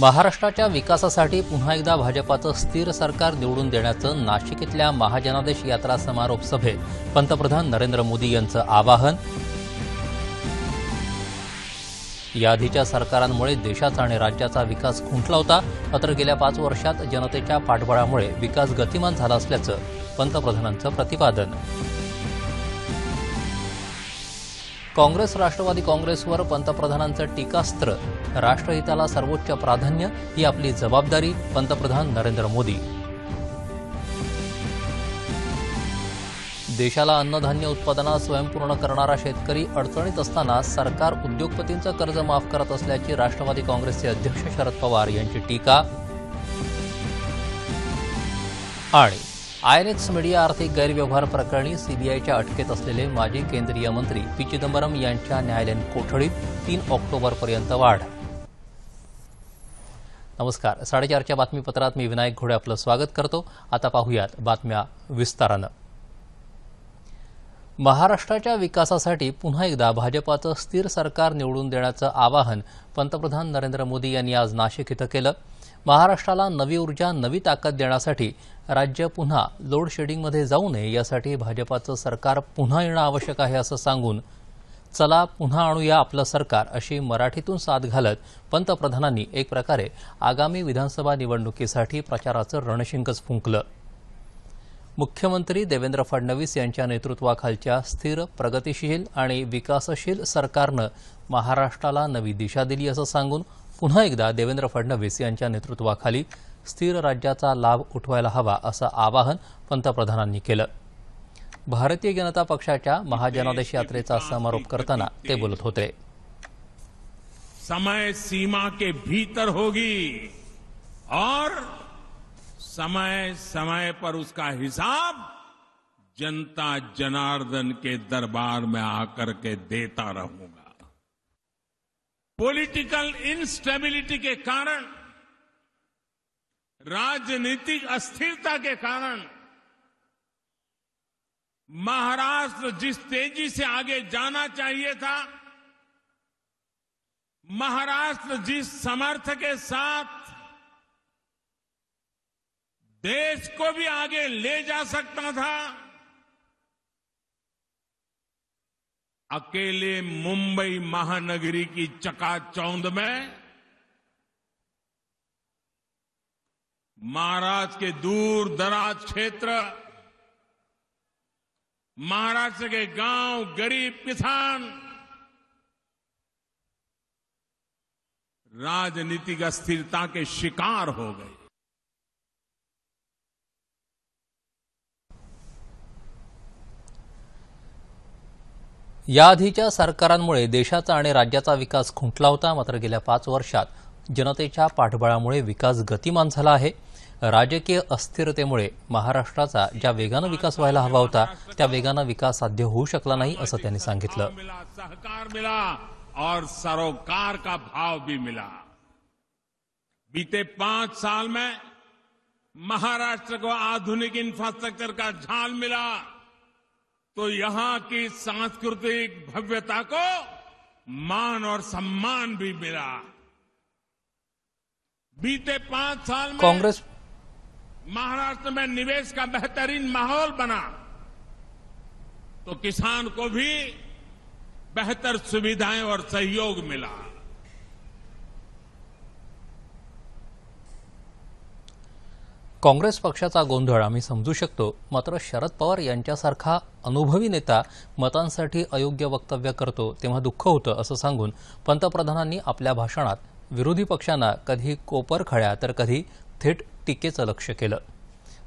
महाराष्ट्राच्या विकासासाठी पुन्हा एकदा भाजपाचं स्थिर सरकार निवडून देण्याचं नाशिक इथल्या महाजनादेश यात्रा समारोप सभेत पंतप्रधान नरेंद्र मोदी यांचं आवाहन याआधीच्या सरकारांमुळे देशाचा आणि राज्याचा विकास खुंटला होता मात्र गेल्या पाच वर्षात जनतेच्या पाठबळामुळे विकास गतिमान झाला असल्याचं पंतप्रधानांचं प्रतिपादन काँग्रेस राष्ट्रवादी काँग्रेसवर पंतप्रधानांचं टीकास्त्र राष्ट्रहिताला सर्वोच्च प्राधान्य ही आपली जबाबदारी पंतप्रधान नरेंद्र मोदी देशाला अन्नधान्य उत्पादनात स्वयंपूर्ण करणारा शेतकरी अडचणीत असताना सरकार उद्योगपतींचं कर्ज माफ करत असल्याची राष्ट्रवादी काँग्रेसचे अध्यक्ष शरद पवार यांची टीका आणि आयएनएक्स मीडिया आर्थिक गैरव्यवहार प्रकरणी सीबीआयच्या अटकेत असलेले माजी केंद्रीय मंत्री पी चिदंबरम यांच्या न्यायालयीन कोठडीत तीन ऑक्टोबरपर्यंत वाढ नमस्कार साडेचारच्या बातमीपत्रात मी विनायक घोडे आपलं स्वागत करतो आता पाहूयात बातम्या विस्तारानं महाराष्ट्राच्या विकासासाठी पुन्हा एकदा भाजपाचं स्थिर सरकार निवडून देण्याचं आवाहन पंतप्रधान नरेंद्र मोदी यांनी आज नाशिक इथं केलं महाराष्ट्राला नवी ऊर्जा नवी ताकद देण्यासाठी राज्य पुन्हा लोडशेडिंगमध्ये जाऊ नये यासाठी भाजपाचं सरकार पुन्हा येणं आवश्यक आहे असं सांगून चला पुन्हा आणूया आपलं सरकार अशी मराठीतून साथ घालत पंतप्रधानांनी एक प्रकारे आगामी विधानसभा निवडणुकीसाठी प्रचाराचं रणशिंगच फुंकलं मुख्यमंत्री देवेंद्र फडणवीस यांच्या नेतृत्वाखालच्या स्थिर प्रगतिशील आणि विकासशील सरकारनं महाराष्ट्राला नवी दिशा दिली असं सांगून पुन्हा एकदा देवेंद्र फडणवीस यांच्या नेतृत्वाखाली स्थिर राज्याचा लाभ उठवायला हवा असं आवाहन पंतप्रधानांनी केलं भारतीय जनता पक्षाच्या महाजनादेश यात्रेचा समारोप करताना ते बोलत होते समय सीमा के भीतर होगी और समय समय पर उसका हिसाब जनता जनार्दन के दरबार में आकर के देता रहूंगा पॉलिटिकल इनस्टेबिलिटी के कारण राजनीतिक अस्थिरता के कारण महाराष्ट्र जिस तेजी से आगे जाना चाहिए था महाराष्ट्र जिस समर्थ के साथ देश को भी आगे ले जा सकता था अकेले मुंबई महानगरी की चकाचौंध में महाराष्ट्र के दूर दराज क्षेत्र महाराष्ट्र के गांव गरीब किसान राजनीतिक अस्थिरता के शिकार हो गए याआधीच्या सरकारांमुळे देशाचा आणि राज्याचा विकास खुंटला होता मात्र गेल्या पाच वर्षात जनतेच्या पाठबळामुळे विकास गतिमान झाला आहे राजकीय अस्थिरतेमुळे महाराष्ट्राचा ज्या वेगानं विकास व्हायला हवा होता त्या वेगानं विकास साध्य होऊ शकला नाही असं त्यांनी सांगितलं सहकार मिला और सरोकार का भाव भी मिला बीते पाच साल में महाराष्ट्र को आधुनिक इन्फ्रास्ट्रक्चर का झाल मिला तो यहां की सांस्कृतिक भव्यता को मान और सम्मान भी मिला बीते पांच साल में कांग्रेस महाराष्ट्र में निवेश का बेहतरीन माहौल बना तो किसान को भी बेहतर सुविधाएं और सहयोग मिला काँग्रेस पक्षाचा गोंधळ आम्ही समजू शकतो मात्र शरद पवार यांच्यासारखा अनुभवी नेता मतांसाठी अयोग्य वक्तव्य करतो तेव्हा दुःख होतं असं सांगून पंतप्रधानांनी आपल्या भाषणात विरोधी पक्षांना कधी कोपर खळ्या तर कधी थेट टीकेचं लक्ष केलं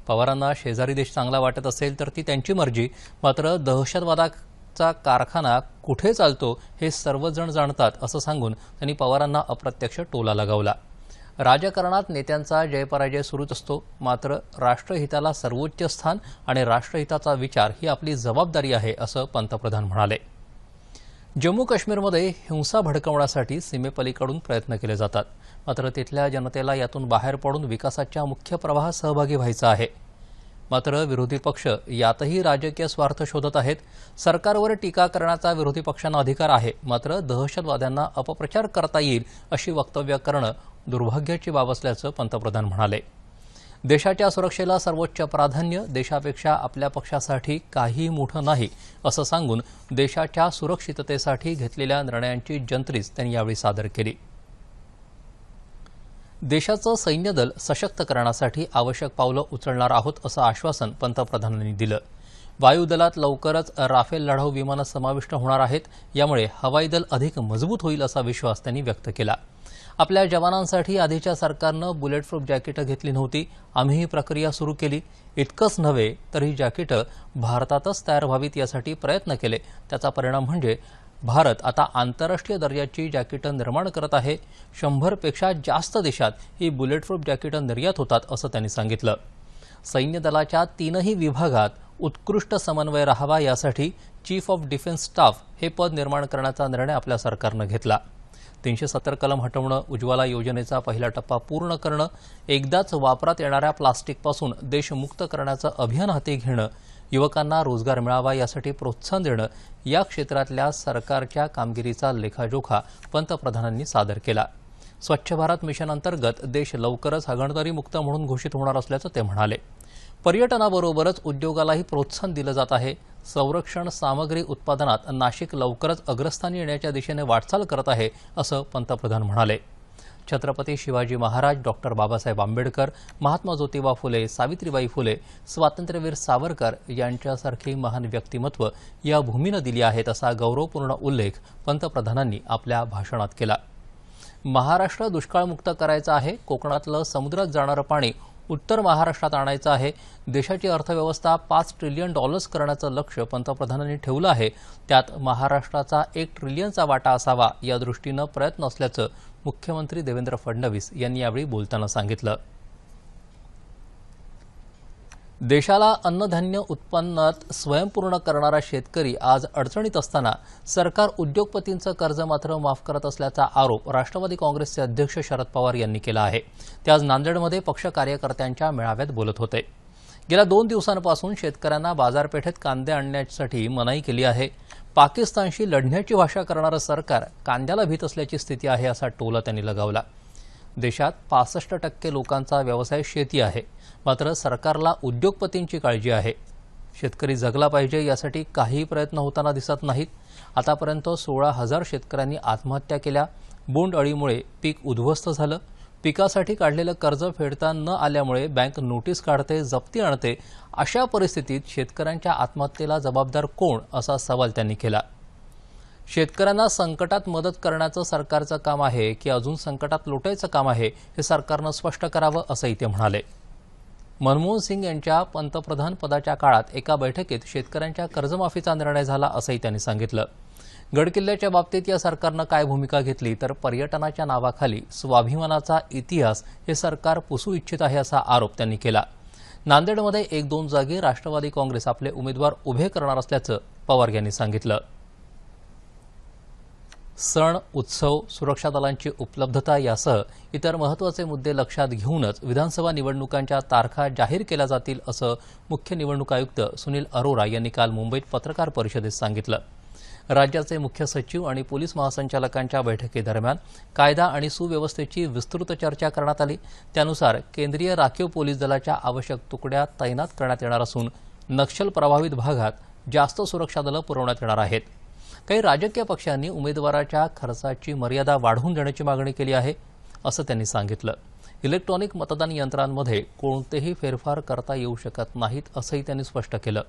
पवारांना शेजारी देश चांगला वाटत असेल तर ती त्यांची मर्जी मात्र दहशतवादाचा कारखाना कुठे चालतो हे सर्वजण जाणतात असं सांगून त्यांनी पवारांना अप्रत्यक्ष टोला लगावला राजकारणात नेत्यांचा जयपराजय सुरूच असतो मात्र राष्ट्रहिताला सर्वोच्च स्थान आणि राष्ट्रहिताचा विचार ही आपली जबाबदारी आहे असं पंतप्रधान म्हणाले जम्मू काश्मीरमध्ये हिंसा भडकवण्यासाठी सीमेपलीकडून प्रयत्न केले जातात मात्र तिथल्या जनतेला यातून बाहेर पडून विकासाच्या मुख्य प्रवाहात सहभागी व्हायचा आहे मात्र विरोधी पक्ष यातही राजकीय स्वार्थ शोधत आहेत सरकारवर टीका करण्याचा विरोधी पक्षांना अधिकार आहे मात्र दहशतवाद्यांना अपप्रचार करता येईल अशी वक्तव्य करणं दुर्भाग्याची बाब असल्याचं पंतप्रधान म्हणाले देशाच्या सुरक्षेला सर्वोच्च प्राधान्य देशापेक्षा आपल्या पक्षासाठी काहीही मोठं नाही असं सांगून देशाच्या सुरक्षिततेसाठी घेतलेल्या निर्णयांची जंत्रीच त्यांनी यावेळी सादर केली देशाचं सैन्यदल सशक्त करण्यासाठी आवश्यक पावलं उचलणार आहोत असं आश्वासन पंतप्रधानांनी दिलं वायुदलात लवकरच राफेल लढाऊ विमानं समाविष्ट होणार आहेत यामुळे हवाई दल अधिक मजबूत होईल असा विश्वास त्यांनी व्यक्त केला आपल्या जवानांसाठी आधीच्या सरकारनं बुलेट प्रूफ जॅकेटं घेतली नव्हती आम्ही ही प्रक्रिया सुरू केली इतकंच नव्हे तर ही जॅकेटं भारतातच तयार व्हावीत यासाठी प्रयत्न केले त्याचा परिणाम म्हणजे भारत आता आंतरराष्ट्रीय दर्जाची जॅकेटं निर्माण करत आहे शंभरपेक्षा जास्त देशात ही बुलेट प्रूफ जॅकेटं निर्यात होतात असं त्यांनी सांगितलं सैन्य दलाच्या तीनही विभागात उत्कृष्ट समन्वय राहावा यासाठी चीफ ऑफ डिफेन्स स्टाफ हे पद निर्माण करण्याचा निर्णय आपल्या सरकारनं घेतला तीनशे सत्तर कलम हटवणं उज्ज्वला योजनेचा पहिला टप्पा पूर्ण करणं एकदाच वापरात येणाऱ्या प्लास्टिकपासून देशमुक्त करण्याचं अभियान हाती घेणं युवकांना रोजगार मिळावा यासाठी प्रोत्साहन देणं या क्षेत्रातल्या सरकारच्या कामगिरीचा लेखाजोखा पंतप्रधानांनी सादर केला स्वच्छ भारत मिशन अंतर्गत देश लवकरच हगणदारीमुक्त म्हणून घोषित होणार असल्याचं ते म्हणाले पर्यटनाबरोबरच उद्योगालाही प्रोत्साहन दिलं जात आहे संरक्षण सामग्री उत्पादनात नाशिक लवकरच अग्रस्थानी येण्याच्या दिशेने वाटचाल करत आहे असं पंतप्रधान म्हणाले छत्रपती शिवाजी महाराज डॉक्टर बाबासाहेब आंबेडकर महात्मा ज्योतिबा फुले सावित्रीबाई फुले स्वातंत्र्यवीर सावरकर यांच्यासारखी महान व्यक्तिमत्व या भूमीनं दिली आहेत असा गौरवपूर्ण उल्लेख पंतप्रधानांनी आपल्या भाषणात केला महाराष्ट्र दुष्काळमुक्त करायचं आहे कोकणातलं समुद्रात जाणारं पाणी उत्तर महाराष्ट्रात आणायचं आहे देशाची अर्थव्यवस्था पाच ट्रिलियन डॉलर्स करण्याचं लक्ष पंतप्रधानांनी ठेवलं आहे त्यात महाराष्ट्राचा एक ट्रिलियनचा वाटा असावा या दृष्टीनं प्रयत्न असल्याचं मुख्यमंत्री देवेंद्र फडणवीस यांनी यावेळी बोलताना सांगितलं देशाला अन्नधान्य उत्पन्नात स्वयंपूर्ण करणारा शेतकरी आज अडचणीत असताना सरकार उद्योगपतींचं कर्ज मात्र माफ करत असल्याचा आरोप राष्ट्रवादी काँग्रेसचे अध्यक्ष शरद पवार यांनी केला आहे ते आज नांदेडमध्ये पक्ष कार्यकर्त्यांच्या मेळाव्यात बोलत होते गेल्या दोन दिवसांपासून शेतकऱ्यांना बाजारपेठेत कांदे आणण्यासाठी मनाई केली आहे पाकिस्तानशी लढण्याची भाषा करणारं सरकार कांद्याला भीत असल्याची स्थिती आहे असा टोला त्यांनी लगावला देशात पासष्ट टक्के लोकांचा व्यवसाय शेती आहे मात्र सरकारला उद्योगपतींची काळजी आहे शेतकरी जगला पाहिजे यासाठी काही प्रयत्न होताना दिसत नाहीत आतापर्यंत सोळा हजार शेतकऱ्यांनी आत्महत्या केल्या बोंड अळीमुळे पीक उद्ध्वस्त झालं पिकासाठी काढलेलं कर्ज फेडता न आल्यामुळे बँक नोटीस काढते जप्ती आणते अशा परिस्थितीत शेतकऱ्यांच्या आत्महत्येला जबाबदार कोण असा सवाल त्यांनी केला शेतकऱ्यांना संकटात मदत करण्याचं सरकारचं काम आहे की अजून संकटात लोटायचं काम आहे हे सरकारनं स्पष्ट करावं असंही ते म्हणाले मनमोहन सिंग यांच्या पंतप्रधान पदाच्या काळात एका बैठकीत शेतकऱ्यांच्या कर्जमाफीचा निर्णय झाला असंही त्यांनी सांगितलं गडकिल्ल्याच्या बाबतीत या सरकारनं काय भूमिका घेतली तर पर्यटनाच्या नावाखाली स्वाभिमानाचा इतिहास हे सरकार पुसू इच्छित आहे असा आरोप त्यांनी केला नांदेडमध्ये एक दोन जागी राष्ट्रवादी काँग्रेस आपले उमेदवार उभे करणार असल्याचं पवार यांनी सांगितलं सण उत्सव सुरक्षा दलांची उपलब्धता यासह इतर महत्त्वाचे मुद्दे लक्षात घेऊनच विधानसभा निवडणुकांच्या तारखा जाहीर केल्या जातील असं मुख्य निवडणूक आयुक्त सुनील अरोरा यांनी काल मुंबईत पत्रकार परिषदेत सांगितलं राज्याचे मुख्य सचिव आणि पोलीस महासंचालकांच्या बैठकीदरम्यान कायदा आणि सुव्यवस्थेची विस्तृत चर्चा करण्यात आली त्यानुसार केंद्रीय राखीव पोलीस दलाच्या आवश्यक तुकड्या तैनात करण्यात येणार असून नक्षल प्रभावित भागात जास्त सुरक्षा दलं पुरवण्यात येणार आहेत काही राजकीय पक्षांनी उमेदवाराच्या खर्चाची मर्यादा वाढवून देण्याची मागणी केली आहे असं त्यांनी सांगितलं इलेक्ट्रॉनिक मतदान यंत्रांमध्ये कोणतेही फेरफार करता येऊ शकत नाहीत असंही त्यांनी स्पष्ट केलं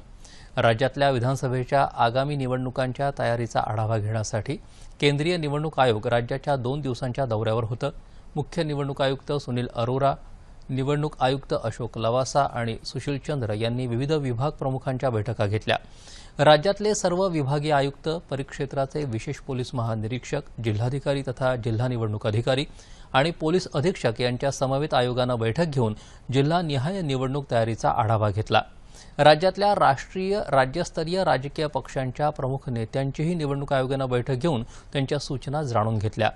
राज्यातल्या विधानसभेच्या आगामी निवडणुकांच्या तयारीचा आढावा घेण्यासाठी केंद्रीय निवडणूक आयोग राज्याच्या दोन दिवसांच्या दौऱ्यावर होतं मुख्य निवडणूक आयुक्त सुनील अरोरा निवडणूक आयुक्त अशोक लवासा आणि सुशील चंद्र यांनी विविध विभाग प्रमुखांच्या बैठका घेतल्या राज्यातले सर्व विभागीय आयुक्त परिक्षेत्राचे विशेष पोलीस महानिरीक्षक जिल्हाधिकारी तथा जिल्हा निवडणूक अधिकारी आणि पोलीस अधीक्षक यांच्या समवेत आयोगानं बैठक घेऊन जिल्हानिहाय निवडणूक तयारीचा आढावा घेतला राज्यातल्या राष्ट्रीय राज्यस्तरीय राजकीय पक्षांच्या प्रमुख नेत्यांचीही निवडणूक आयोगानं बैठक घेऊन त्यांच्या सूचना जाणून घेतल्या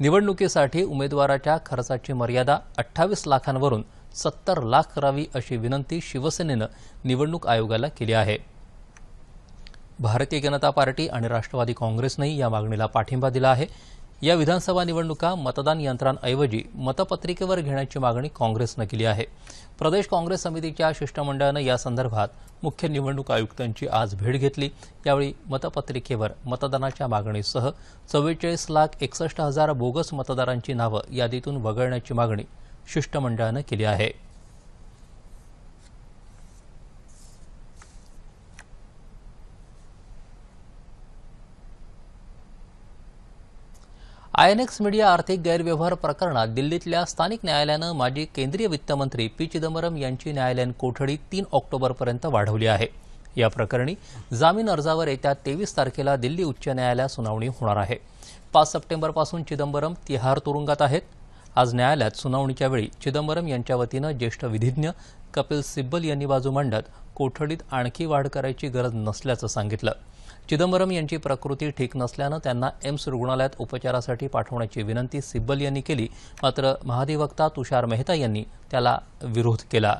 निवडणुकीसाठी उमेदवाराच्या खर्चाची मर्यादा अठ्ठावीस लाखांवरून सत्तर लाख करावी अशी विनंती शिवसेनेनं निवडणूक आयोगाला केली आहे भारतीय जनता पार्टी आणि राष्ट्रवादी काँग्रेसनंही या मागणीला पाठिंबा दिला आहे या विधानसभा निवडणुका मतदान यंत्रांऐवजी मतपत्रिकेवर घेण्याची मागणी काँग्रेसनं केली आहे प्रदेश काँग्रेस समितीच्या शिष्टमंडळानं यासंदर्भात मुख्य निवडणूक आयुक्तांची आज भेट घेतली यावेळी मतपत्रिकेवर मतदानाच्या मागणीसह चव्वेचाळीस लाख एकसष्ट हजार बोगस मतदारांची नावं यादीतून वगळण्याची मागणी शिष्टमंडळानं केली आहे आयएनएक्स मीडिया आर्थिक गैरव्यवहार प्रकरणात दिल्लीतल्या स्थानिक न्यायालयानं माजी केंद्रीय वित्तमंत्री पी चिदंबरम यांची न्यायालयीन कोठडी तीन ऑक्टोबरपर्यंत वाढवली आहे या प्रकरणी जामीन अर्जावर येत्या तेवीस तारखेला दिल्ली उच्च न्यायालयात सुनावणी होणार आहे पाच सप्टेंबरपासून चिदंबरम तिहार तुरुंगात आहेत आज न्यायालयात सुनावणीच्या वेळी चिदंबरम यांच्या वतीनं ज्येष्ठ विधिज्ञ कपिल सिब्बल यांनी बाजू मांडत कोठडीत आणखी वाढ करायची गरज नसल्याचं सांगितलं चिदंबरम यांची प्रकृती ठीक नसल्यानं त्यांना एम्स रुग्णालयात उपचारासाठी पाठवण्याची विनंती सिब्बल यांनी केली मात्र महाधिवक्ता तुषार मेहता यांनी त्याला विरोध केला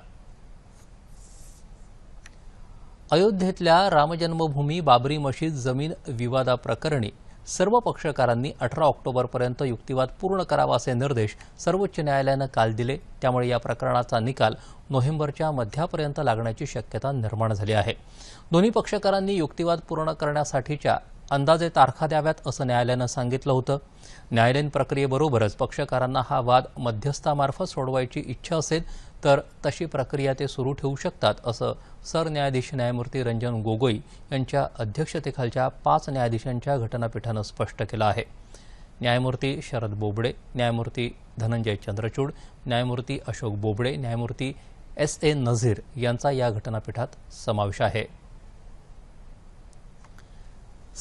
अयोध्येतल्या रामजन्मभूमी बाबरी मशीद जमीन विवादाप्रकरणी सर्व पक्षकारांनी अठरा ऑक्टोबरपर्यंत युक्तिवाद पूर्ण करावा असे निर्देश सर्वोच्च न्यायालयानं काल दिले त्यामुळे या प्रकरणाचा निकाल नोव्हेंबरच्या मध्यापर्यंत लागण्याची शक्यता निर्माण झाली आहे दोन्ही पक्षकारांनी युक्तिवाद पूर्ण करण्यासाठीच्या अंदाजे तारखा द्याव्यात असं न्यायालयानं सांगितलं होतं न्यायालयीन प्रक्रियेबरोबरच पक्षकारांना हा वाद मध्यस्थामार्फत सोडवायची इच्छा असेल तर तशी प्रक्रिया ते सुरू ठेवू शकतात असं सरन्यायाधीश न्यायमूर्ती रंजन गोगोई यांच्या अध्यक्षतेखालच्या पाच न्यायाधीशांच्या घटनापीठानं स्पष्ट केलं आहे न्यायमूर्ती शरद बोबडे न्यायमूर्ती धनंजय चंद्रचूड न्यायमूर्ती अशोक बोबडे न्यायमूर्ती एस ए नझीर यांचा या घटनापीठात समावेश आहे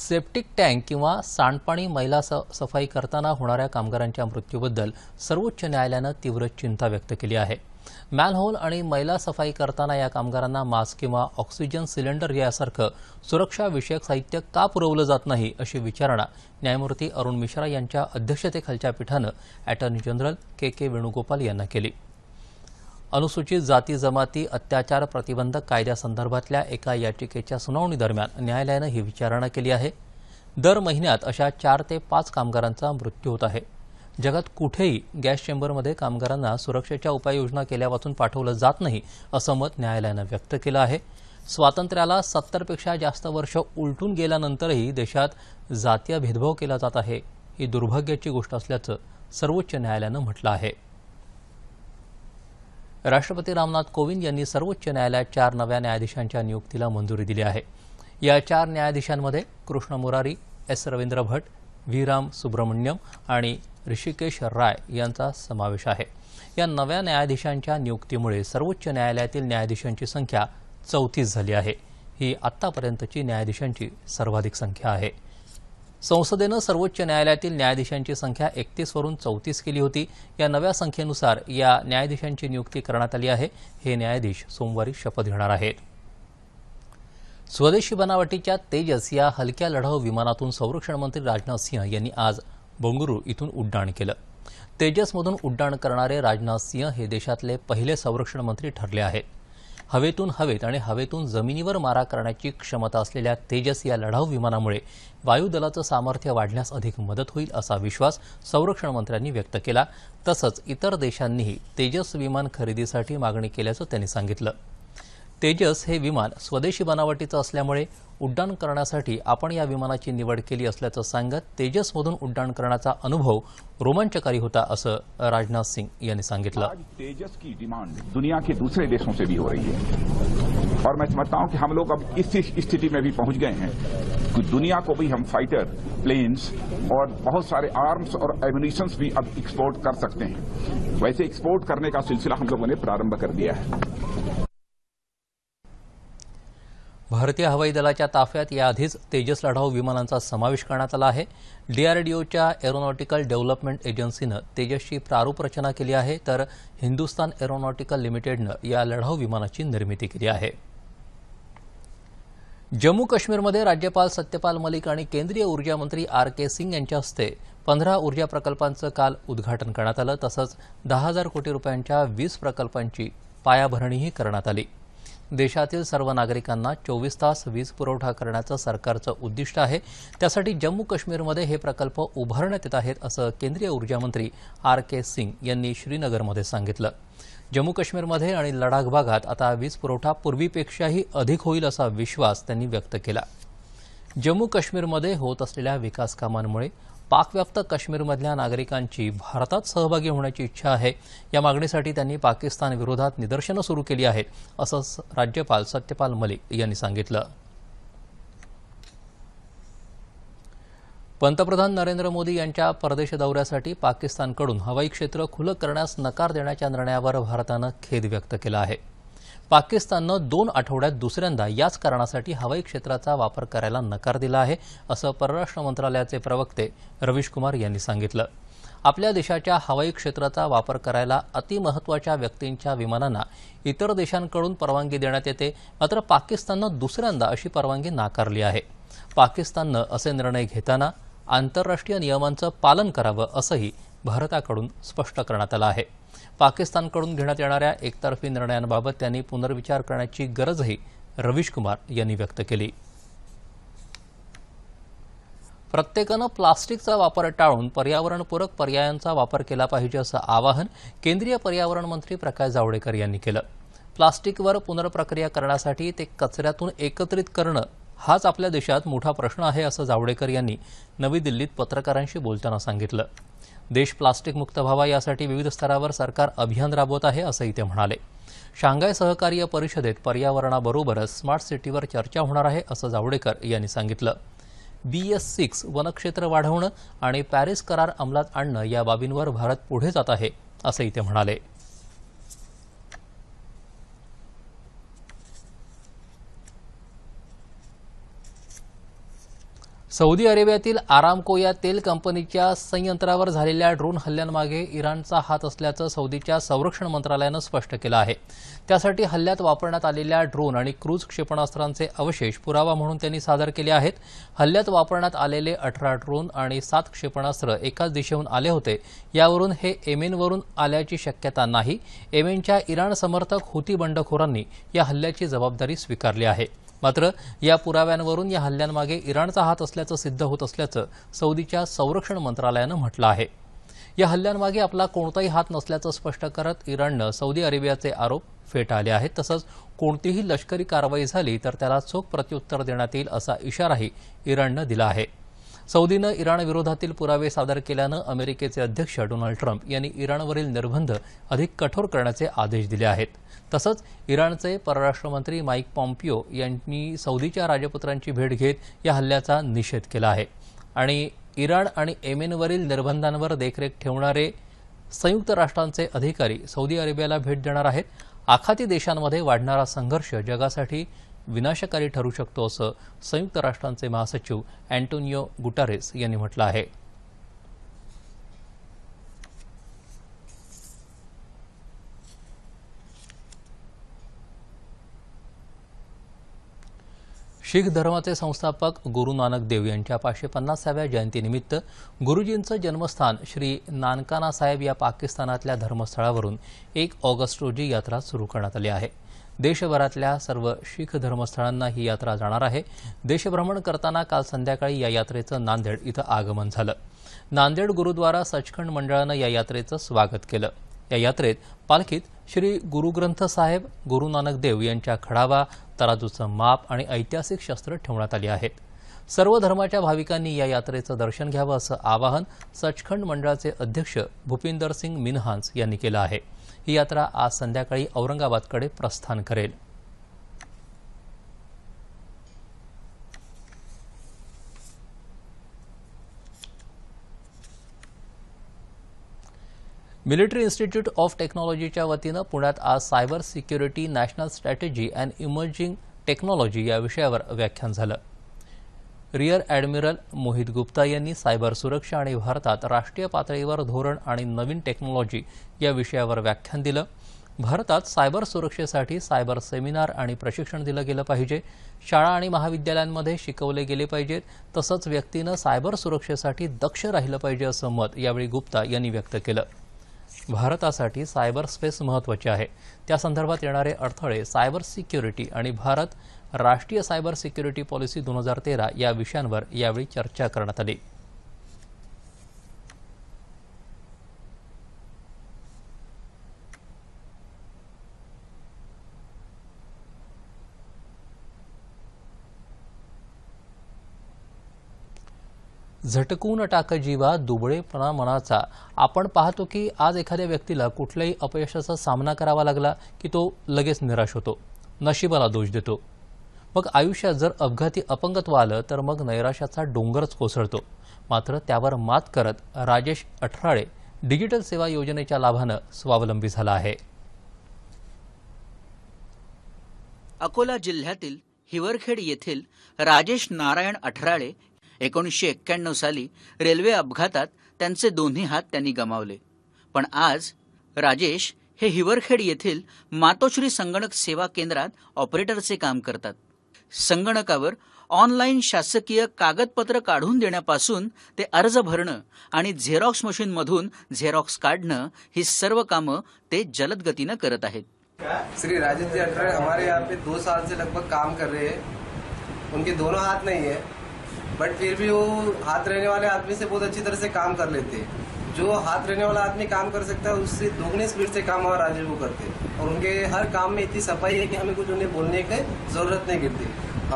सेप्टिक टँक किंवा सांडपाणी मैला सफाई करताना होणाऱ्या कामगारांच्या मृत्यूबद्दल सर्वोच्च न्यायालयानं तीव्र चिंता व्यक्त केली आहे मॅनहोल आणि मैला सफाई करताना या कामगारांना मास्क किंवा ऑक्सिजन सिलेंडर यासारखं सुरक्षाविषयक साहित्य का पुरवलं जात नाही अशी विचारणा न्यायमूर्ती अरुण मिश्रा यांच्या अध्यक्षतेखालच्या पीठानं attorney general K K Venugopal यांना केली अनुसूचित जाती जमाती अत्याचार प्रतिबंधक कायद्यासंदर्भातल्या एका याचिकेच्या सुनावणीदरम्यान न्यायालयानं ही विचारणा केली आहे दर महिन्यात अशा चार ते पाच कामगारांचा मृत्यू होत आहे जगात कुठेही गॅस चेंबरमध्ये कामगारांना सुरक्षेच्या उपाययोजना केल्यापासून पाठवलं जात नाही असं मत न्यायालयानं व्यक्त केलं आहे स्वातंत्र्याला सत्तरपेक्षा जास्त वर्ष उलटून गेल्यानंतरही देशात जातीय भेदभाव केला जात आहे ही दुर्भाग्याची गोष्ट असल्याचं सर्वोच्च न्यायालयानं म्हटलं आहे राष्ट्रपती रामनाथ कोविंद यांनी सर्वोच्च न्यायालयात चार नव्या न्यायाधीशांच्या नियुक्तीला मंजुरी दिली आहे या चार न्यायाधीशांमध्ये कृष्ण मुरारी एस रवींद्र भट व्ही राम सुब्रमण्यम आणि ऋषिकेश राय यांचा समावेश आहे या नव्या न्यायाधीशांच्या नियुक्तीमुळे सर्वोच्च न्यायालयातील न्यायाधीशांची संख्या चौतीस झाली आहे ही आतापर्यंतची न्यायाधीशांची सर्वाधिक संख्या आहे संसदेनं सर्वोच्च न्यायालयातील न्यायाधीशांची संख्या एकतीसवरून चौतीस केली होती या नव्या संख्येनुसार या न्यायाधीशांची नियुक्ती करण्यात आली आहे हे न्यायाधीश सोमवारी शपथ घेणार आहेत स्वदेशी बनावटीच्या तेजस या हलक्या लढाऊ विमानातून संरक्षण मंत्री राजनाथ सिंह यांनी आज बंगळुरू इथून उड्डाण केलं तेजसमधून उड्डाण करणारे राजनाथ सिंह हे देशातले पहिले संरक्षण मंत्री ठरले आहेत हवेतून हवेत आणि हवेतून जमिनीवर मारा करण्याची क्षमता असलेल्या तेजस या लढाऊ विमानामुळे वायुदलाचं सामर्थ्य वाढण्यास अधिक मदत होईल असा विश्वास संरक्षण मंत्र्यांनी व्यक्त केला तसंच इतर देशांनीही तेजस विमान खरेदीसाठी मागणी केल्याचं त्यांनी सांगितलं तेजस हे विमान स्वदेशी बनावटीचं असल्यामुळे उड्डाण करण्यासाठी आपण या विमानाची निवड केली असल्याचं सांगत तेजसमधून उड्डाण करण्याचा अनुभव रोमांचकारी होता असं राजनाथ सिंग यांनी सांगितलं तेजस की डिमांड दुनिया के दूसरे देशों से भी हो रही है और मैं समझता हूं कि हम लोग अब इस स्थिति में भी पहुंच गए हैं कि दुनिया को भी हम फाइटर प्लेन्स और बहुत सारे आर्म्स और एम्यूनिशन भी अब एक्सपोर्ट कर सकते हैं वैसे एक्सपोर्ट करने का सिलसिला हम लोगों ने प्रारंभ कर दिया है भारतीय हवाई दलाच्या ताफ्यात याआधीच तेजस लढाऊ विमानांचा समावेश करण्यात आला आहे डीआरडीओच्या एरोनॉटिकल डेव्हलपमेंट एजन्सीनं तेजसची प्रारूप रचना केली आहे तर हिंदुस्तान एरोनॉटिकल लिमिटेडनं या लढाऊ विमानाची निर्मिती केली आहे जम्मू काश्मीरमध्ये राज्यपाल सत्यपाल मलिक आणि केंद्रीय ऊर्जा मंत्री आर के सिंग यांच्या हस्ते पंधरा ऊर्जा प्रकल्पांचं काल उद्घाटन करण्यात आलं तसंच दहा हजार कोटी रुपयांच्या वीस प्रकल्पांची पायाभरणीही करण्यात आली देशातील सर्व नागरिकांना चोवीस तास वीज पुरवठा करण्याचं सरकारचं उद्दिष्ट आहे त्यासाठी जम्मू काश्मीरमध्ये हे प्रकल्प उभारण्यात येत आहेत असं केंद्रीय ऊर्जामंत्री आर के सिंग यांनी श्रीनगरमध्ये सांगितलं जम्मू काश्मीरमध्ये आणि लडाख भागात आता वीज पुरवठा पूर्वीपेक्षाही अधिक होईल असा विश्वास त्यांनी व्यक्त केला जम्मू काश्मीरमध्ये होत असलेल्या विकास कामांमुळे पाकव्याप्त काश्मीरमधल्या नागरिकांची भारतात सहभागी होण्याची इच्छा आहे या मागणीसाठी त्यांनी पाकिस्तान विरोधात निदर्शनं सुरू केली आहेत असं राज्यपाल सत्यपाल मलिक यांनी सांगितलं पंतप्रधान नरेंद्र मोदी यांच्या परदेश दौऱ्यासाठी पाकिस्तानकडून हवाई क्षेत्र खुलं करण्यास नकार देण्याच्या निर्णयावर भारतानं खेद व्यक्त केला आहे पाकिस्ताननं दोन आठवड्यात दुसऱ्यांदा याच कारणासाठी हवाई क्षेत्राचा वापर करायला नकार दिला आहे असं परराष्ट्र मंत्रालयाचे प्रवक्ते रवीश कुमार यांनी सांगितलं आपल्या देशाच्या हवाई क्षेत्राचा वापर करायला अतिमहत्वाच्या व्यक्तींच्या विमानांना इतर देशांकडून परवानगी देण्यात येते मात्र पाकिस्ताननं दुसऱ्यांदा अशी परवानगी नाकारली आहे पाकिस्ताननं असे निर्णय घेताना आंतरराष्ट्रीय नियमांचं पालन करावं असंही भारताकडून स्पष्ट करण्यात आलं आहे पाकिस्तानकडून घेण्यात येणाऱ्या एकतर्फी निर्णयांबाबत त्यांनी पुनर्विचार करण्याची गरजही रवीश कुमार यांनी व्यक्त केली प्रत्येकानं प्लास्टिकचा वापर टाळून पर्यावरणपूरक पर्यायांचा वापर केला पाहिजे असं आवाहन केंद्रीय पर्यावरण मंत्री प्रकाश जावडेकर यांनी केलं प्लास्टिकवर पुनर्प्रक्रिया करण्यासाठी ते कचऱ्यातून एकत्रित करणं हाच आपल्या देशात मोठा प्रश्न आहे असं जावडेकर यांनी नवी दिल्लीत पत्रकारांशी बोलताना सांगितलं देश प्लास्टिक मुक्त व्हावा यासाठी विविध स्तरावर सरकार अभियान राबवत आहे असंही ते म्हणाले शांघाय सहकार्य परिषदेत पर्यावरणाबरोबरच स्मार्ट सिटीवर चर्चा होणार आहे असं जावडेकर यांनी सांगितलं बी सिक्स वनक्षेत्र वाढवणं आणि पॅरिस करार अंमलात आणणं या बाबींवर भारत पुढे जात आहे असंही ते म्हणाले सौदी अरेबियातील आरामको या तेल कंपनीच्या संयंत्रावर झालेल्या ड्रोन हल्ल्यांमागे इराणचा हात असल्याचं सौदीच्या संरक्षण मंत्रालयानं स्पष्ट केलं आहे त्यासाठी हल्ल्यात वापरण्यात आलेल्या ड्रोन आणि क्रूज क्षेपणास्त्रांचे अवशेष पुरावा म्हणून त्यांनी सादर केले आहेत हल्ल्यात वापरण्यात आलेले अठरा ड्रोन आणि सात क्षेपणास्त्र एकाच दिशेहून आले होते यावरून हे एमेनवरून आल्याची शक्यता नाही एमेनच्या इराण समर्थक हुती बंडखोरांनी या हल्ल्याची जबाबदारी स्वीकारली आहे मात्र या पुराव्यांवरून या हल्ल्यांमागे इराणचा हात असल्याचं सिद्ध होत असल्याचं सौदीच्या संरक्षण मंत्रालयानं म्हटलं आहे या हल्ल्यांमागे आपला कोणताही हात नसल्याचं स्पष्ट करत इराणनं सौदी अरेबियाचे आरोप फेटाळले आहेत तसंच कोणतीही लष्करी कारवाई झाली तर त्याला चोख प्रत्युत्तर देण्यात येईल असा इशाराही इराणनं दिला आहे सौदीनं इराणविरोधातील पुरावे सादर केल्यानं अमेरिकेचे अध्यक्ष डोनाल्ड ट्रम्प यांनी इराणवरील निर्बंध अधिक कठोर करण्याचे आदेश दिले आहेत तसंच इराणचे परराष्ट्रमंत्री माईक पॉम्पिओ यांनी सौदीच्या राजपुत्रांची भेट घेत या हल्ल्याचा निषेध केला आहे आणि इराण आणि एमेनवरील निर्बंधांवर देखरेख ठेवणारे संयुक्त राष्ट्रांचे अधिकारी सौदी अरेबियाला भेट देणार आहेत आखाती देशांमध्ये वाढणारा संघर्ष जगासाठी विनाशकारी ठरू शकतो असं संयुक्त राष्ट्रांचे महासचिव अँटोनियो गुटारेस यांनी म्हटलं आहे शीख धर्माचे संस्थापक गुरु नानक देव यांच्या पाचशे पन्नासाव्या जयंतीनिमित्त गुरुजींचं जन्मस्थान श्री नानकाना साहेब या पाकिस्तानातल्या धर्मस्थळावरून एक ऑगस्ट रोजी यात्रा सुरू करण्यात आली आहे देशभरातल्या सर्व शीख धर्मस्थळांना ही यात्रा जाणार आहे देशभ्रमण करताना काल संध्याकाळी या यात्रेचं नांदेड इथं आगमन झालं नांदेड गुरुद्वारा सचखंड मंडळानं या यात्रेचं स्वागत केलं या यात्रेत पालखीत श्री गुरुग्रंथ साहेब गुरु नानक देव यांच्या खडावा तराजूचं माप आणि ऐतिहासिक शस्त्र ठेवण्यात आली आहेत सर्व धर्माच्या भाविकांनी या यात्रेचं दर्शन घ्यावं असं आवाहन सचखंड मंडळाचे अध्यक्ष भूपिंदर सिंग मिनहान्स यांनी केलं आहे ही यात्रा आज संध्याकाळी औरंगाबादकडे प्रस्थान करेल मिलिटरी इन्स्टिट्यूट ऑफ टेक्नॉलॉजीच्या वतीनं पुण्यात आज cyber security national strategy and emerging technology या विषयावर व्याख्यान झालं रिअर ॲडमिरल मोहित गुप्ता यांनी सायबर सुरक्षा आणि भारतात राष्ट्रीय पातळीवर धोरण आणि नवीन टेक्नॉलॉजी या विषयावर व्याख्यान दिलं भारतात सायबर सुरक्षेसाठी सायबर सेमिनार आणि प्रशिक्षण दिलं गेलं पाहिजे शाळा आणि महाविद्यालयांमध्ये शिकवले गेले पाहिजेत तसंच व्यक्तीनं सायबर सुरक्षेसाठी दक्ष राहिलं पाहिजे असं मत यावेळी गुप्ता यांनी व्यक्त केलं भारतासाठी सायबर स्पेस महत्त्वाचे आहे त्यासंदर्भात येणारे अडथळे सायबर सिक्युरिटी आणि भारत राष्ट्रीय सायबर सिक्युरिटी पॉलिसी दोन हजार तेरा या विषयांवर यावेळी चर्चा करण्यात आली झटकून टाक जीवा दुबळेपणा मनाचा आपण पाहतो की आज एखाद्या व्यक्तीला कुठल्याही अपयशाचा सामना करावा लागला की तो लगेच निराश होतो नशिबाला दोष देतो मग आयुष्यात जर अपघाती अपंगत्व आलं तर मग नैराश्याचा डोंगरच कोसळतो मात्र त्यावर मात करत राजेश अठराळे डिजिटल सेवा योजनेच्या लाभानं स्वावलंबी झाला आहे अकोला जिल्ह्यातील हिवरखेड येथील राजेश नारायण अठराळे एकोणीसशे एक्क्याण्णव साली रेल्वे अपघातात त्यांचे दोन्ही हात त्यांनी गमावले पण आज राजेश हे हिवरखेड येथील मातोश्री संगणक सेवा केंद्रात ऑपरेटरचे काम करतात संगणकावर ऑनलाईन शासकीय कागदपत्र काढून देण्यापासून ते अर्ज भरणं आणि झेरॉक्स मशीनमधून झेरॉक्स काढणं ही सर्व कामं ते जलद गतीनं करत आहेत श्री राजेंद्र जी हमारे यहाँ पे दो साल से लगभग काम कर रहे हैं उनके दोनों हाथ नहीं है बट फिर भी वो हाथ रहने वाले आदमी से बहुत अच्छी तरह से काम कर लेते हैं जो हाथ रहने वाला आदमी काम कर सकता है उससे दोगुने स्पीड से काम और राजेश वो करते हैं और उनके हर काम में इतनी सफाई है कि हमें कुछ उन्हें बोलने की जरूरत नहीं गिरती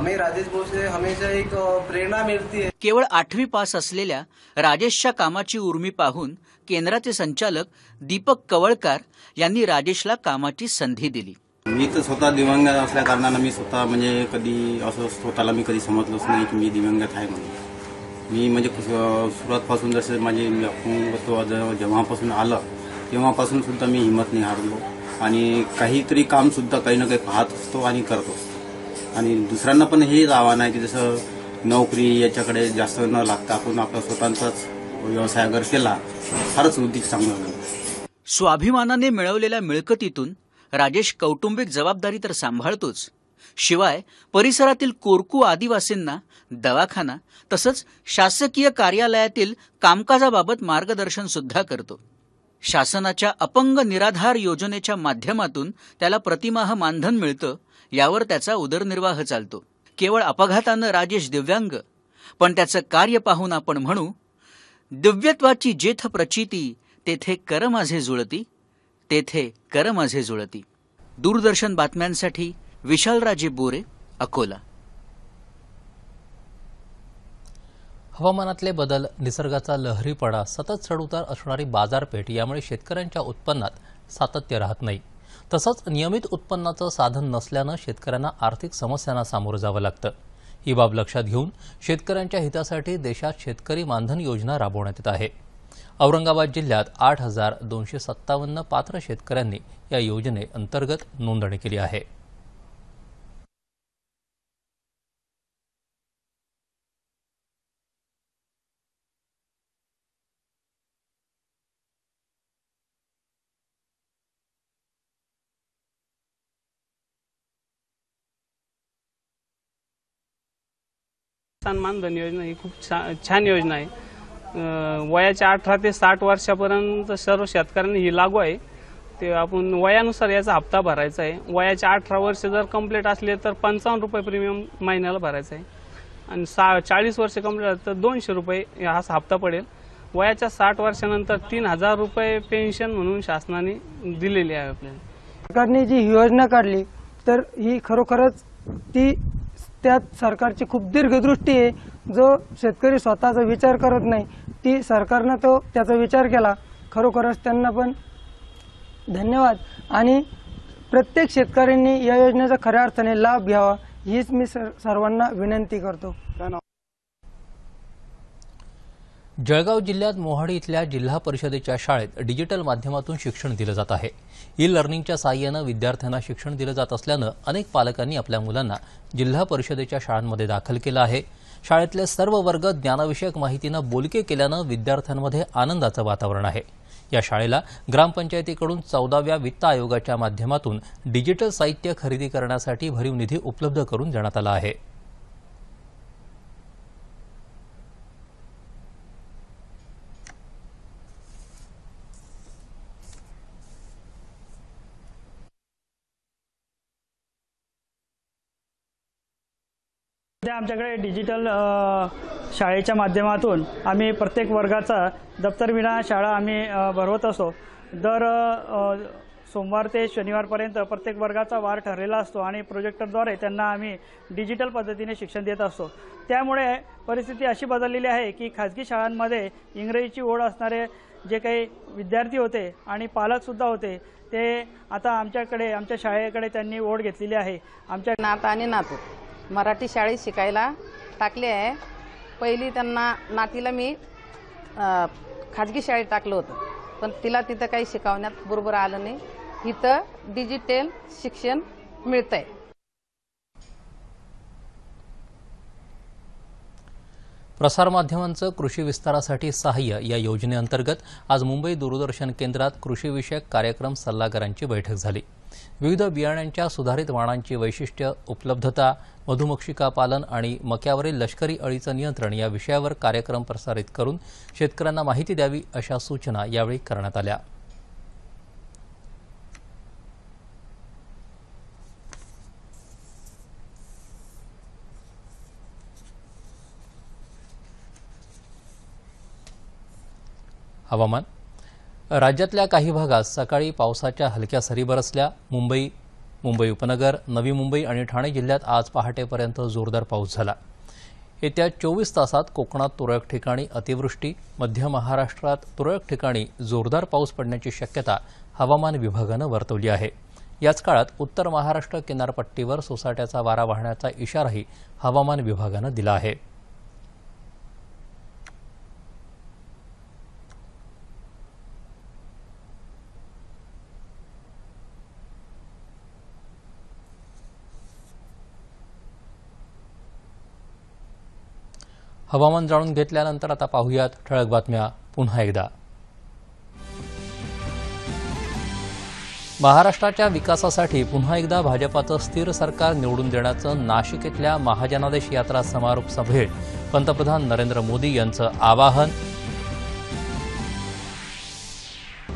राजेश हमेशा एक प्रेरणा मिळते है केवळ आठवी पास असलेल्या राजेशच्या कामाची उर्मी पाहून केंद्राचे संचालक दीपक कवळकर यांनी राजेशला कामाची संधी दिली मी तर स्वतः दिव्यांग असल्या कारणानं मी स्वतः म्हणजे कधी असं स्वतःला मी कधी समजलोच नाही की मी दिव्यांग आहे म्हणून मी म्हणजे सुरुवातपासून जसे माझे जेव्हापासून आलं तेव्हापासून सुद्धा मी हिंमत नाही हारलो आणि काहीतरी कामसुद्धा काही ना काही पाहत असतो आणि करतो आणि दुसऱ्यांना पण हे आव्हान आहे की जसं नोकरी याच्याकडे जास्त न लागतं आपण आपला स्वतःचाच व्यवसाय अगर केला फारच उद्योग चांगलं स्वाभिमानाने मिळवलेल्या मिळकतीतून राजेश कौटुंबिक जबाबदारी तर सांभाळतोच शिवाय परिसरातील कोरकू आदिवासींना दवाखाना तसंच शासकीय कार्यालयातील कामकाजाबाबत मार्गदर्शन सुद्धा करतो शासनाच्या अपंग निराधार योजनेच्या माध्यमातून त्याला प्रतिमाह मानधन मिळतं यावर त्याचा उदरनिर्वाह चालतो केवळ अपघातानं राजेश दिव्यांग पण त्याचं कार्य पाहून आपण म्हणू दिव्यत्वाची जेथ प्रचिती तेथे कर माझे जुळती तेथे कर माझे जुळती दूरदर्शन बातम्यांसाठी विशालराजे बोरे अकोला हवामानातले बदल निसर्गाचा लहरीपणा सतत चढउतार असणारी बाजारपेठ यामुळे शेतकऱ्यांच्या उत्पन्नात सातत्य राहत नाही तसंच नियमित उत्पन्नाचं साधन नसल्यानं शेतकऱ्यांना आर्थिक समस्यांना सामोरं जावं लागतं ही बाब लक्षात घेऊन शेतकऱ्यांच्या हितासाठी देशात शेतकरी मानधन योजना राबवण्यात येत आहे औरंगाबाद जिल्ह्यात आठ हजार दोनशे पात्र शेतकऱ्यांनी या योजनेअंतर्गत नोंदणी केली आहे किसान मानधन योजना ही खूप छा छान योजना आहे वयाच्या अठरा ते साठ वर्षापर्यंत सर्व शेतकऱ्यांनी ही लागू आहे ते आपण वयानुसार याचा हप्ता भरायचा आहे वयाच्या अठरा वर्ष जर कंप्लीट असले तर पंचावन्न रुपये प्रीमियम महिन्याला भरायचं आहे आणि सा चाळीस वर्ष कंप्लीट तर दोनशे रुपये हा हप्ता पडेल वयाच्या साठ वर्षानंतर तीन हजार रुपये पेन्शन म्हणून शासनाने दिलेली आहे आपल्याला सरकारने जी योजना काढली तर ही खरोखरच ती त्यात सरकारची खूप दीर्घदृष्टी आहे जो शेतकरी स्वतःचा विचार करत नाही ती सरकारनं तो त्याचा विचार केला खरोखरच त्यांना पण धन्यवाद आणि प्रत्येक शेतकऱ्यांनी या योजनेचा खऱ्या अर्थाने लाभ घ्यावा हीच मी सर्वांना विनंती करतो जळगाव जिल्ह्यात मोहाडी इथल्या जिल्हा परिषदेच्या शाळेत डिजिटल माध्यमातून शिक्षण दिलं जात आहे ई लर्निंगच्या साह्यानं विद्यार्थ्यांना शिक्षण दिलं जात असल्यानं अनेक पालकांनी आपल्या मुलांना जिल्हा परिषदेच्या शाळांमध्ये दाखल केलं आहे शाळेतले सर्व वर्ग ज्ञानविषयक माहितीनं बोलके केल्यानं विद्यार्थ्यांमध्ये आनंदाचं वातावरण आहे या शाळेला ग्रामपंचायतीकडून चौदाव्या वित्त आयोगाच्या माध्यमातून डिजिटल साहित्य खरेदी करण्यासाठी भरीव निधी उपलब्ध करून देण्यात आला आहे सध्या आमच्याकडे डिजिटल शाळेच्या माध्यमातून आम्ही प्रत्येक वर्गाचा दप्तरविना शाळा आम्ही भरवत असो दर सोमवार ते शनिवारपर्यंत प्रत्येक वर्गाचा वार ठरलेला असतो आणि प्रोजेक्टरद्वारे त्यांना आम्ही डिजिटल पद्धतीने शिक्षण देत असतो त्यामुळे परिस्थिती अशी बदललेली आहे की खाजगी शाळांमध्ये इंग्रजीची ओढ असणारे जे काही विद्यार्थी होते आणि पालकसुद्धा होते ते आता आमच्याकडे आमच्या शाळेकडे त्यांनी ओढ घेतलेली आहे आमच्या नात आणि नातू मराठी शाळेत शिकायला टाकले आहे पहिली त्यांना नातीला मी खाजगी शाळेत टाकलं होतं पण तिला तिथं काही शिकवण्यात बरोबर आलं नाही इथं डिजिटल शिक्षण मिळत आहे प्रसारमाध्यमांचं कृषी विस्तारासाठी सहाय्य या योजनेअंतर्गत आज मुंबई दूरदर्शन केंद्रात कृषीविषयक कार्यक्रम सल्लागारांची बैठक झाली विविध बियाण्यांच्या सुधारित वाणांची वैशिष्ट्य उपलब्धता मधुमक्षिका पालन आणि मक्यावरील लष्करी अळीचं नियंत्रण या विषयावर कार्यक्रम प्रसारित करून शेतकऱ्यांना माहिती द्यावी अशा सूचना यावेळी करण्यात आल्या हवामान राज्यातल्या काही भागात सकाळी पावसाच्या हलक्या सरी बरसल्या मुंबई मुंबई उपनगर नवी मुंबई आणि ठाणे जिल्ह्यात आज पहाटेपर्यंत जोरदार पाऊस झाला येत्या चोवीस तासात कोकणात तुरळक ठिकाणी अतिवृष्टी मध्य महाराष्ट्रात तुरळक ठिकाणी जोरदार पाऊस पडण्याची शक्यता हवामान विभागानं वर्तवली आहे याच काळात उत्तर महाराष्ट्र किनारपट्टीवर सोसाट्याचा वारा वाहण्याचा इशाराही हवामान विभागानं दिला आहे हवामान जाणून घेतल्यानंतर आता पाहूयात ठळक बातम्या पुन्हा एकदा महाराष्ट्राच्या विकासासाठी पुन्हा एकदा भाजपाचं स्थिर सरकार निवडून देण्याचं नाशिक इथल्या महाजनादेश यात्रा समारोप सभेत पंतप्रधान नरेंद्र मोदी यांचं आवाहन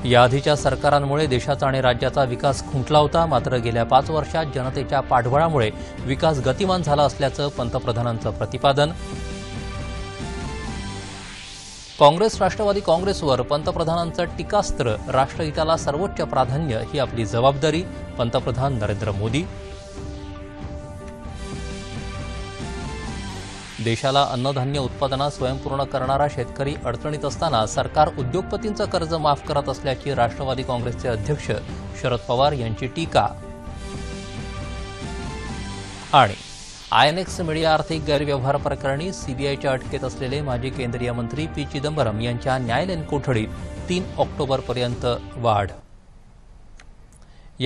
याआधीच्या सरकारांमुळे देशाचा आणि राज्याचा विकास खुंटला होता मात्र गेल्या पाच वर्षात जनतेच्या पाठबळामुळे विकास गतिमान झाला असल्याचं पंतप्रधानांचं प्रतिपादन काँग्रेस राष्ट्रवादी काँग्रेसवर पंतप्रधानांचं टीकास्त्र राष्ट्रहिताला सर्वोच्च प्राधान्य ही आपली जबाबदारी पंतप्रधान नरेंद्र मोदी देशाला अन्नधान्य उत्पादनात स्वयंपूर्ण करणारा शेतकरी अडचणीत असताना सरकार उद्योगपतींचं कर्ज माफ करत असल्याची राष्ट्रवादी काँग्रेसचे अध्यक्ष शरद पवार यांची टीका आणि आयएनएक्स मीडिया आर्थिक गैरव्यवहार प्रकरणी सीबीआयच्या अटकेत असलेले माजी केंद्रीय मंत्री पी चिदंबरम यांच्या न्यायालयीन कोठडीत तीन ऑक्टोबरपर्यंत वाढ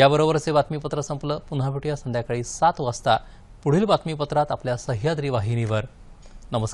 याबरोबरचे बातमीपत्र संपलं पुन्हा भेटूया संध्याकाळी सात वाजता पुढील बातमीपत्रात आपल्या सह्याद्री वाहिनीवर नमस्कार